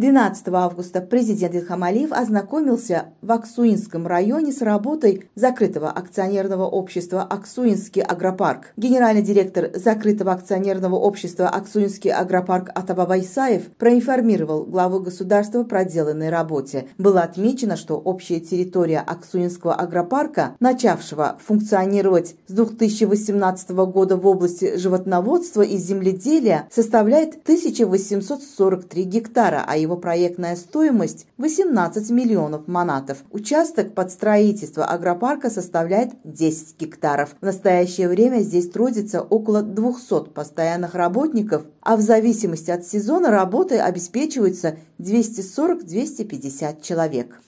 12 августа президент Ильхам Алиев ознакомился в Аксуинском районе с работой закрытого акционерного общества «Аксуинский агропарк». Генеральный директор закрытого акционерного общества «Аксуинский агропарк» Атаба Байсаев проинформировал главу государства проделанной работе. Было отмечено, что общая территория Аксуинского агропарка, начавшего функционировать с 2018 года в области животноводства и земледелия, составляет 1843 гектара, а его его проектная стоимость 18 миллионов манатов. Участок под строительство агропарка составляет 10 гектаров. В настоящее время здесь трудится около 200 постоянных работников, а в зависимости от сезона работы обеспечиваются 240-250 человек.